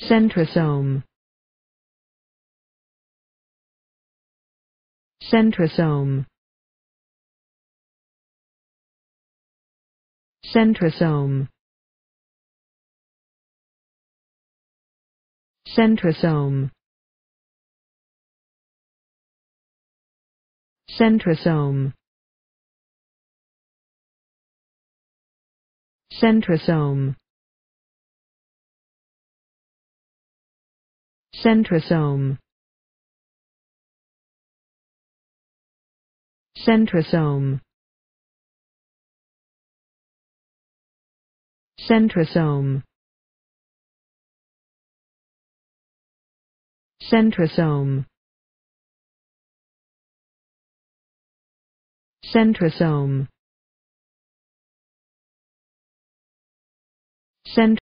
centrosome centrosome centrosome centrosome centrosome centrosome centrosome centrosome centrosome centrosome centrosome centrosome